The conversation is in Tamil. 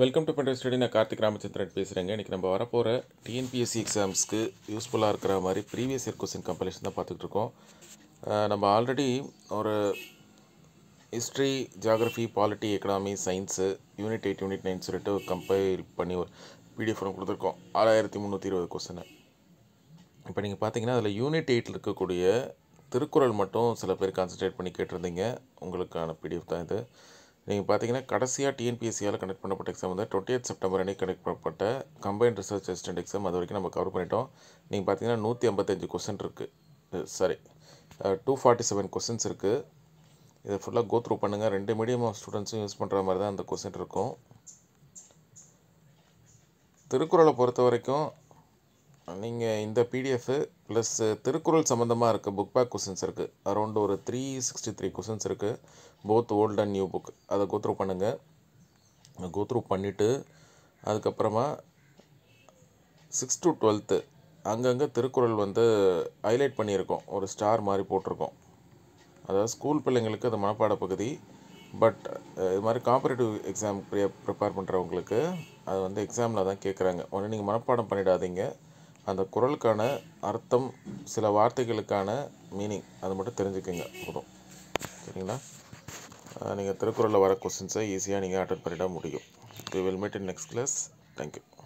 வெல்கம் டு பண்டைய ஸ்டடி நான் கார்த்திக் ராமச்சந்திரன் பேசுகிறேங்க இன்றைக்கி நம்ம வரப்போகிற டிஎன்பிஎஸ்சி எக்ஸாம்ஸ்க்கு யூஸ்ஃபுல்லாக இருக்கிற மாதிரி ப்ரீவியஸ் இயர் கொஸ்டின் கம்பலேஷன் தான் பார்த்துக்கிட்டு இருக்கோம் நம்ம ஆல்ரெடி ஒரு history geography polity economy science unit eight unit nine சொல்லிட்டு கம்பைல் பண்ணி ஒரு பிடிஎஃப் ஒன்று கொடுத்துருக்கோம் ஆறாயிரத்தி முந்நூற்றி இருபது கொஸ்டின் இப்போ நீங்கள் பார்த்தீங்கன்னா அதில் யூனிட் எயிட்டில் இருக்கக்கூடிய திருக்குறள் மட்டும் சில பேர் கான்சன்ட்ரேட் பண்ணி கேட்டிருந்தீங்க உங்களுக்கான பிடிஎஃப் தான் இது நீங்கள் பார்த்தீங்கன்னா கடைசியாக டிஎன்பிஎஸ்சியால் கனெக்ட் பண்ணப்பட்ட எக்ஸாம் வந்து டுவெண்ட்டி எயிட் செப்டம்பர் அன்னைக்கு கனெக்ட் பண்ணப்பட்ட கம்பைன் ரிசர்ச் அசிஸ்டன்ட் எக்ஸாம் அது வரைக்கும் நம்ம கவர் பண்ணிட்டோம் நீங்கள் பார்த்தீங்கன்னா நூற்றி ஐம்பத்தஞ்சு கொஸ்டின் இருக்குது sorry two forty seven questions இருக்குது இதை ஃபுல்லாக கோ த்ரூ பண்ணுங்கள் ரெண்டு மீடியம் ஆஃப் ஸ்டூடெண்ட்ஸும் யூஸ் பண்ணுற மாதிரி தான் அந்த கொஸ்டின் இருக்கும் திருக்குறளை பொறுத்த வரைக்கும் நீங்கள் இந்த பிடிஎஃப் ப்ளஸ் திருக்குறள் சம்மந்தமாக இருக்குது புக் பேக் கொஸ்டின்ஸ் இருக்குது அரௌண்ட் ஒரு த்ரீ சிக்ஸ்டி த்ரீ கொஸ்டின்ஸ் இருக்குது both old and new book அதை கோத்ரூ பண்ணுங்கள் கோத்ரூ பண்ணிவிட்டு அதுக்கப்புறமா சிக்ஸ் டு டுவெல்த்து அங்கங்கே திருக்குறள் வந்து ஹைலைட் பண்ணியிருக்கோம் ஒரு ஸ்டார் மாதிரி போட்டிருக்கோம் அதாவது ஸ்கூல் பிள்ளைங்களுக்கு அது மனப்பாட பகுதி பட் இது மாதிரி காம்பரேட்டிவ் எக்ஸாம் ப்ரிப்பேர் பண்ணுறவங்களுக்கு அது வந்து எக்ஸாமில் தான் கேட்குறாங்க ஒன்று நீங்கள் மனப்பாடம் பண்ணிடாதீங்க அந்த குரலுக்கான அர்த்தம் சில வார்த்தைகளுக்கான மீனிங் அது மட்டும் தெரிஞ்சுக்கோங்க போதும் சரிங்களா நீங்கள் திருக்குறளில் வர கொஸ்டின்ஸை ஈஸியாக நீங்கள் அட்டன் பண்ணிட முடியும் will meet in next class thank you